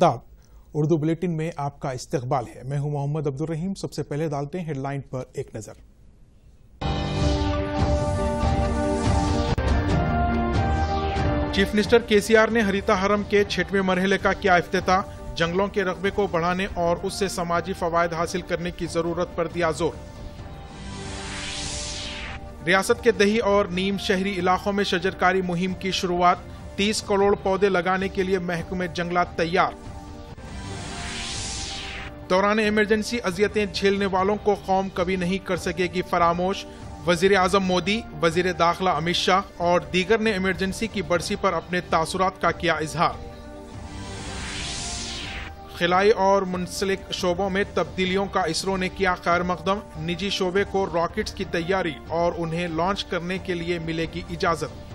आदाब उर्दू बुलेटिन में आपका इस्तकबाल है मैं हूं मोहम्मद अब्दुल रहीम सबसे पहले डालते हैं हेडलाइन पर एक नज़र चीफ मिनिस्टर केसीआर ने हरिता हरम के छठवें मरहले का किया अफ्तः जंगलों के रकबे को बढ़ाने और उससे समाजी फवायद हासिल करने की जरूरत पर दिया जोर रियासत के दही और नीम शहरी इलाकों में शजरकारी मुहिम की शुरुआत 30 करोड़ पौधे लगाने के लिए महकमे जंगलात तैयार दौरान इमरजेंसी अजियतें झेलने वालों को कौम कभी नहीं कर सकेगी फरामोश वजीर अजम मोदी वजीर दाखिला अमित शाह और दीगर ने इमरजेंसी की बरसी पर अपने तासुरात का किया इजहार खिलाई और मुंसलिक शोबों में तब्दीलियों का इसरो ने किया खैर मकदम निजी शोबे को रॉकेट्स की तैयारी और उन्हें लॉन्च करने के लिए मिलेगी इजाजत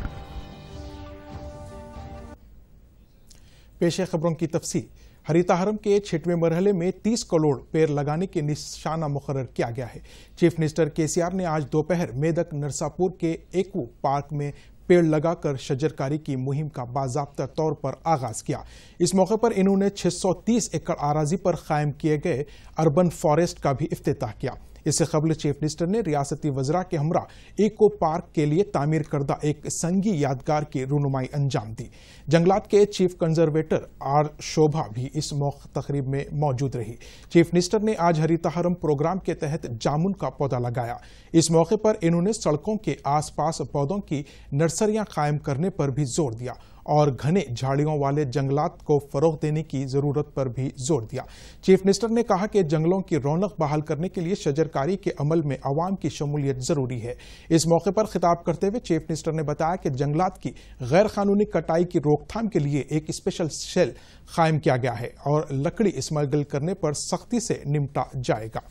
पेशे खबरों की तफसील हरिताहरम के छठवें मरहले में 30 करोड़ पेड़ लगाने के निशाना मुकर किया गया है चीफ मिनिस्टर केसीआर ने आज दोपहर मेदक नरसापुर के एकू पार्क में पेड़ लगाकर शजरकारी की मुहिम का बाजाबता तौर पर आगाज किया इस मौके पर इन्होंने 630 एकड़ आराजी पर कायम किए गए अर्बन फॉरेस्ट का भी अफ्ताह किया इससे कबल चीफ मिनिस्टर ने रियासती वजरा के हमरा इको पार्क के लिए तामीर करदा एक संगी यादगार की रूनुमाई अंजाम दी जंगलात के चीफ कंजर्वेटर आर शोभा भी इस तकरीब में मौजूद रही चीफ मिनिस्टर ने आज हरिताहरम प्रोग्राम के तहत जामुन का पौधा लगाया इस मौके पर इन्होंने सड़कों के आसपास पौधों की नर्सरियां कायम करने पर भी जोर दिया और घने झाड़ियों वाले जंगलात को फरोख देने की जरूरत पर भी जोर दिया चीफ मिनिस्टर ने कहा कि जंगलों की रौनक बहाल करने के लिए शजरकारी के अमल में आवाम की शमूलियत जरूरी है इस मौके पर खिताब करते हुए चीफ मिनिस्टर ने बताया कि जंगलात की गैर कानूनी कटाई की रोकथाम के लिए एक स्पेशल सेल कायम किया गया है और लकड़ी स्मगल करने पर सख्ती से निपटा जाएगा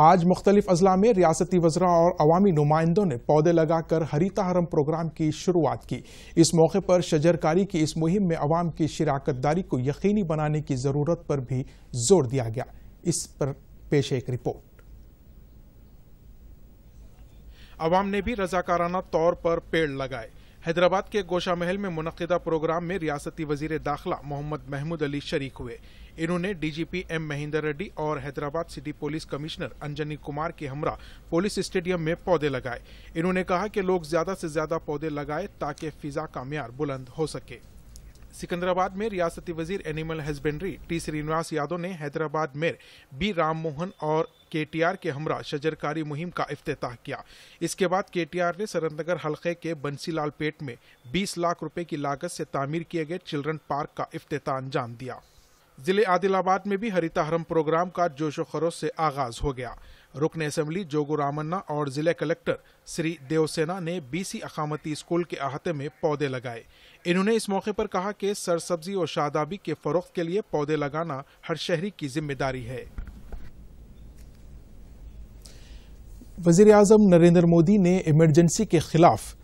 आज मुख्तलिफ अजला में रियासती वजरा और अवामी नुमाइंदों ने पौधे लगाकर हरीता हरम प्रोग्राम की शुरुआत की इस मौके पर शजरकारी की इस मुहिम में अवाम की शिराकत दारी को यकीनी बनाने की ज़रूरत पर भी जोर दिया गया इस पर पेश एक रिपोर्ट अवाम ने भी रजाकाराना तौर पर पेड़ लगाए हैदराबाद के गोशा महल में मुनदा प्रोग्राम में रियासती वजीर दाखिला मोहम्मद महमूद अली शरीक हुए इन्होंने डीजीपी एम महेंद्र रेड्डी और Hyderabad city police commissioner Anjani Kumar के हमरा पुलिस स्टेडियम में पौधे लगाए इन्होंने कहा कि लोग ज्यादा से ज्यादा पौधे लगाए ताकि फिजा का मैार बुलंद हो सके सिकंदराबाद में रियासती वजीर animal husbandry T Srinivas Yadav ने हैदराबाद में बी राममोहन और केटीआर के हमरा शजरकारी मुहिम का अफ्ताह किया इसके बाद केटीआर ने सरनगर हलके के बंसीलाल पेट में 20 लाख रुपए की लागत से तामीर किए गए चिल्ड्रन पार्क का अफ्ताह अंजाम दिया जिले आदिलाबाद में भी हरिताहरम प्रोग्राम का जोशो खरोश से आगाज हो गया रुकने असेंबली जोगो रामन्ना और जिला कलेक्टर श्री देवसेना ने बीसी अकामती स्कूल के अहाते में पौधे लगाए इन्होंने इस मौके पर कहा कि सरसब्जी और शादाबी के फरोख्त के लिए पौधे लगाना हर शहरी की जिम्मेदारी है वजीर अजम नरेंद्र मोदी ने इमरजेंसी के खिलाफ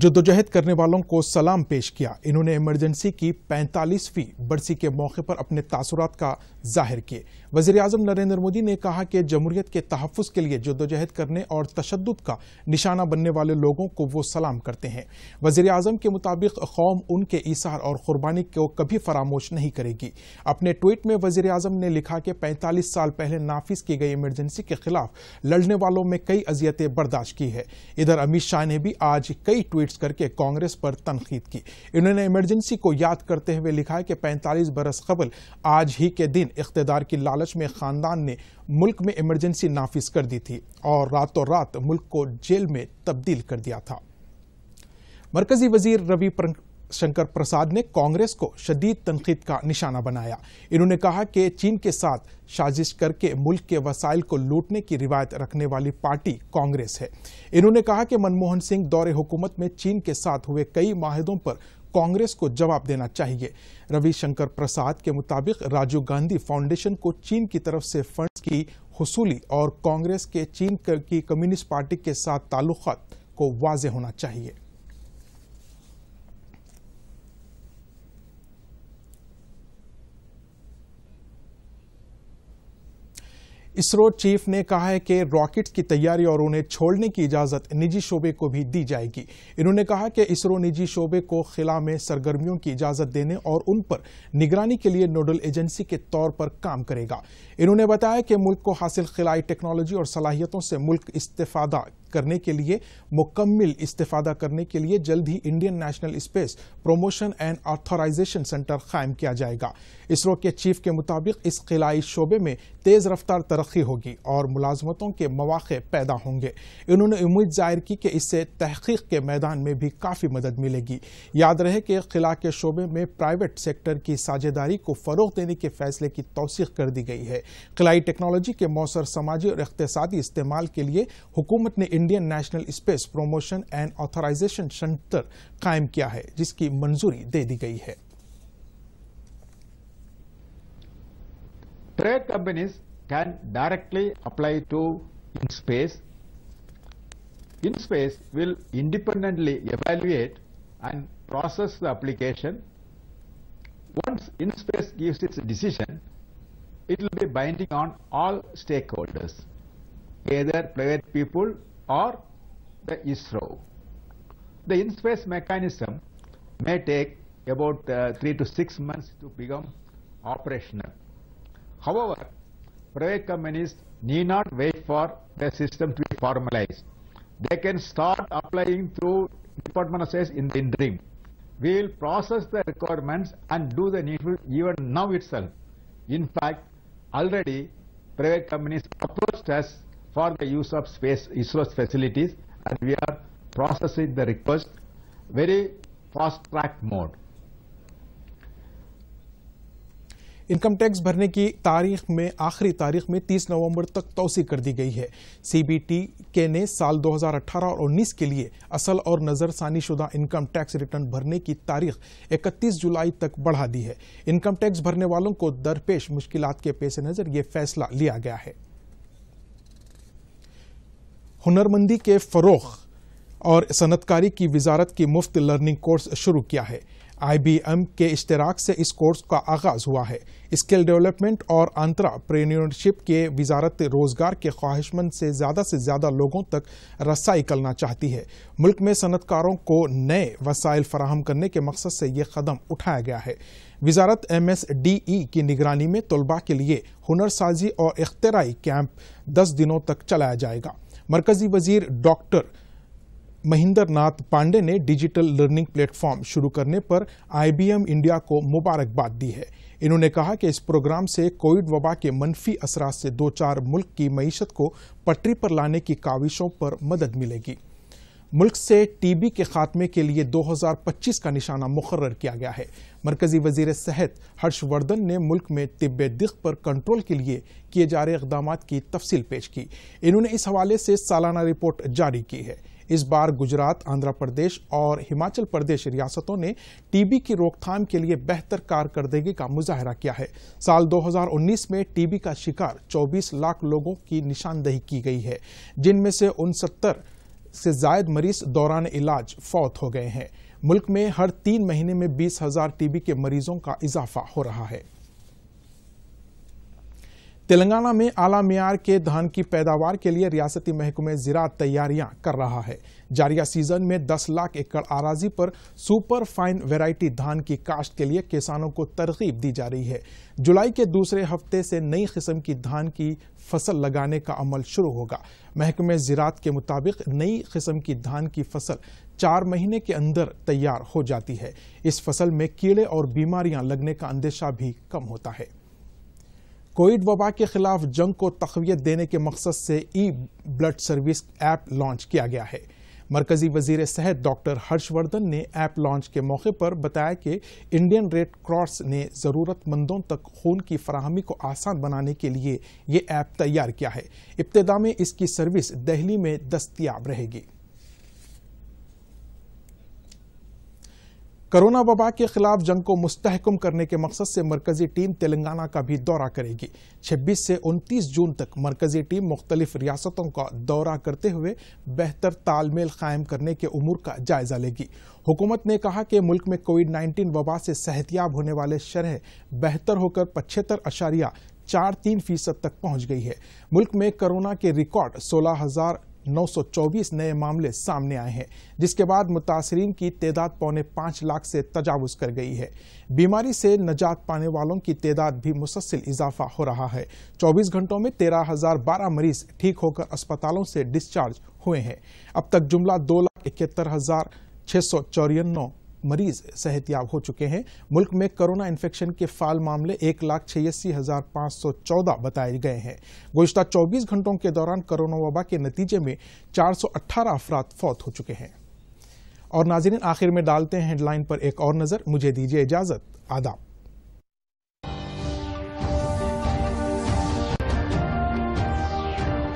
जद्दोजहद करने वालों को सलाम पेश किया इन्होंने इमरजेंसी की पैंतालीसवीं बरसी के मौके पर अपने तासुरात का जाहिर किए वजी अजम नरेंद्र मोदी ने कहा कि जमहूरियत के तहफ़ के लिए जद्दोजहद करने और तशद का निशाना बनने वाले लोगों को वो सलाम करते हैं वजी अजम के मुताबिक कौम उनके इशार और क़ुरबानी को कभी फरामोश नहीं करेगी अपने ट्वीट में वजी अजम ने लिखा कि पैंतालीस साल पहले नाफिज की गई इमरजेंसी के खिलाफ लड़ने वालों में कई अजियतें बर्दाश्त की है इधर अमित शाह ने भी आज कई ट्वीट ट्वीट्स करके कांग्रेस पर तनखीद की इन्होंने इमरजेंसी को याद करते हुए लिखा है कि 45 बरस कबल आज ही के दिन इकतदार की लालच में खानदान ने मुल्क में इमरजेंसी नाफिज कर दी थी और रातों रात मुल्क को जेल में तब्दील कर दिया था मरकजी वजीर रवि शंकर प्रसाद ने कांग्रेस को शदीद तनकीद का निशाना बनाया इन्होंने कहा कि चीन के साथ साजिश करके मुल्क के वसाइल को लूटने की रिवायत रखने वाली पार्टी कांग्रेस है इन्होंने कहा कि मनमोहन सिंह दौरे हुकूमत में चीन के साथ हुए कई माहों पर कांग्रेस को जवाब देना चाहिए रविशंकर प्रसाद के मुताबिक राजीव गांधी फाउंडेशन को चीन की तरफ से फंड की हसूली और कांग्रेस के चीन की कम्युनिस्ट पार्टी के साथ ताल्लुक को वाज होना चाहिए इसरो चीफ ने कहा है कि रॉकेट्स की तैयारी और उन्हें छोड़ने की इजाज़त निजी शोबे को भी दी जाएगी इन्होंने कहा कि इसरो निजी शोबे को खिला में सरगर्मियों की इजाज़त देने और उन पर निगरानी के लिए नोडल एजेंसी के तौर पर काम करेगा इन्होंने बताया कि मुल्क को हासिल खिलाई टेक्नोलॉजी और सलाहियतों से मुल्क इस्तेफादा करने के लिए मुकम्मिल इस्तेफादा करने के लिए जल्द ही Indian national space promotion and authorisation centre कायम किया जाएगा इसरो के चीफ के मुताबिक इस खिलाई शोबे में तेज़ रफ्तार तरक्की होगी और मुलाजमतों के मौाक़े पैदा होंगे इन्होंने उम्मीद जाहिर की कि इससे तहकीक के मैदान में भी काफ़ी मदद मिलेगी याद रहे कि खिला के शोबे में प्राइवेट सेक्टर की साझेदारी को फ़रोग देने के फैसले की तोसीक कर दी गई है खिलाई टेक्नोलॉजी के मौसर समाजी और इकतसादी इस्तेमाल के लिए हुकूमत ने Indian National Space Promotion and Authorization Centre, कायम किया है जिसकी मंजूरी दे दी गई है Trade companies can directly apply to InSpace. InSpace will independently evaluate and process the application. Once InSpace gives its decision, it will be binding on all stakeholders, either private people or the ISRO. The in-space mechanism may take about uh, three to six months to become operational. However, private companies need not wait for the system to be formalized. They can start applying through Department of Science in the interim. We will process the requirements and do the needful even now itself. In fact, already private companies approached us for the use of space ISRO's facilities and we are processing the request very fast track mode. Income tax भरने की तारीख में आखिरी तारीख में 30 नवंबर तक तोसी कर दी गई है सीबीटी के ने साल 2018 और 19 के लिए असल और नज़रसानी शुदा इनकम टैक्स रिटर्न भरने की तारीख 31 जुलाई तक बढ़ा दी है इनकम टैक्स भरने वालों को दरपेश मुश्किलात के पेश नज़र ये फैसला लिया गया है हुनरमंदी के फरोख और सनतकारी की वजारत की मुफ्त लर्निंग कोर्स शुरू किया है आई बी एम के इश्तराक से इस कोर्स का आगाज़ हुआ है स्किल डेवलपमेंट और आंतराप्रेन्योरशिप के वजारत रोज़गार के ख्वाहिशमंद से ज़्यादा से ज़्यादा लोगों तक रसाई करना चाहती है मुल्क में सनतकारों को नए वसाइल फराहम करने के मकसद से यह कदम उठाया गया है वजारत एम एस डी ई की निगरानी में तलबा के लिए हुनर साजी और इख्तराई कैंप दस दिनों तक चलाया जाएगा मरकजी वजीर डॉक्टर महिंदर नाथ पांडे ने डिजिटल लर्निंग प्लेटफॉर्म शुरू करने पर आईबीएम इंडिया को मुबारकबाद दी है इन्होंने कहा कि इस प्रोग्राम से कोविड वबा के मनफी असरा से दो चार मुल्क की मीशत को पटरी पर लाने की काविशों पर मदद मिलेगी मुल्क से टीबी के खात्मे के लिए 2025 का निशाना मुकर्र किया गया है मरकजी वजीर सेहत हर्षवर्धन ने मुल्क में तिब दिख पर कंट्रोल के लिए किए जा रहे इकदाम की तफसील पेश की इन्होंने इस हवाले से सालाना रिपोर्ट जारी की है इस बार गुजरात आंध्र प्रदेश और हिमाचल प्रदेश रियासतों ने टीबी की रोकथाम के लिए बेहतर कारकर्दगी का मुजाहरा किया है साल 2019 में टीबी का शिकार 24 लाख लोगों की निशानदेही की गई है जिनमें से उनसत्तर से जायद मरीज दौरान इलाज फौत हो गए हैं मुल्क में हर तीन महीने में बीस हजार टीबी के मरीजों का इजाफा हो रहा है तेलंगाना में आला मैार के धान की पैदावार के लिए रियासती महकमे जिरा तैयारियां कर रहा है जारिया सीजन में 10 लाख एकड़ आराजी पर सुपर फाइन वेराइटी धान की काश्त के लिए किसानों को तरकीब दी जा रही है जुलाई के दूसरे हफ्ते से नई किस्म की धान की फसल लगाने का अमल शुरू होगा महकमे ज़िरात के मुताबिक नई किस्म की धान की फसल चार महीने के अंदर तैयार हो जाती है इस फसल में कीड़े और बीमारियां लगने का अंदेशा भी कम होता है कोविड वबा के खिलाफ जंग को तकवीत देने के मकसद से e blood service app launch किया गया है मरकजी वजीर सेहत डॉक्टर हर्षवर्धन ने ऐप लॉन्च के मौके पर बताया कि इंडियन रेड क्रॉस ने ज़रूरतमंदों तक खून की फराहमी को आसान बनाने के लिए ये ऐप तैयार किया है इब्तदा में इसकी सर्विस दहली में दस्तियाब रहेगी कोरोना वबा के खिलाफ जंग को मुस्तहकम करने के मकसद से मरकजी टीम तेलंगाना का भी दौरा करेगी 26 से 29 जून तक मरकजी टीम मुख्तलिफ रियासतों का दौरा करते हुए बेहतर तालमेल कायम करने के उमूर का जायजा लेगी हुकूमत ने कहा कि मुल्क में कोविड 19 वबा से सेहतियाब होने वाले शरह बेहतर होकर पचहत्तर अशारिया चार तीन फीसद तक पहुंच गई है मुल्क में कोरोना के रिकॉर्ड सोलह हजार 924 नए मामले सामने आए हैं जिसके बाद मुतासरीन की तादाद पौने पाँच लाख से तजावज़ कर गई है बीमारी से नजात पाने वालों की तादाद भी मुसलसिल इजाफा हो रहा है 24 घंटों में तेरह हज़ार बारह मरीज ठीक होकर अस्पतालों से डिस्चार्ज हुए हैं अब तक जुमला दो लाख इकहत्तर हज़ार छः सौ चौरानवे मरीज सेहतियाब हो चुके हैं मुल्क में कोरोना इन्फेक्शन के फाल मामले एक लाख छियासी हजार पाँच सौ चौदह बताए गए हैं गुजशत चौबीस घंटों के दौरान कोरोना वबा के नतीजे में चार सौ अट्ठारह अफराद फौत हो चुके हैं और नाजरीन आखिर में डालते हैं हेडलाइन पर एक और नज़र मुझे दीजिए इजाज़त आदाब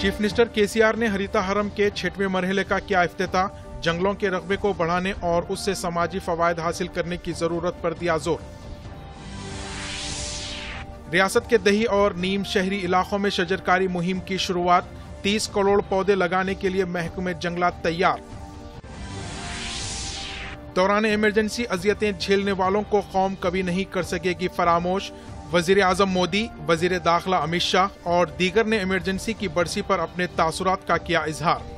चीफ मिनिस्टर केसीआर ने हरिता हरम के छठवें मरहले का किया अफ्तः जंगलों के रकबे को बढ़ाने और उससे समाजी फवायद हासिल करने की जरूरत पर दिया जोर रियासत के दही और नीम शहरी इलाकों में शजरकारी मुहिम की शुरुआत 30 करोड़ पौधे लगाने के लिए महकमे जंगलात तैयार दौरान इमरजेंसी अजियतें झेलने वालों को कौम कभी नहीं कर सकेगी फरामोश वजीर आजम मोदी वजीर दाखिला अमित शाह और दीगर ने इमरजेंसी की बरसी पर अपने तासुरात का किया इजहार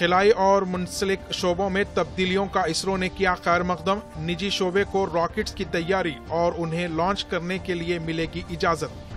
खिलाई और मुंसलिक शोबों में तब्दीलियों का इसरो ने किया खैर मकदम निजी शोबे को रॉकेट्स की तैयारी और उन्हें लॉन्च करने के लिए मिलेगी इजाजत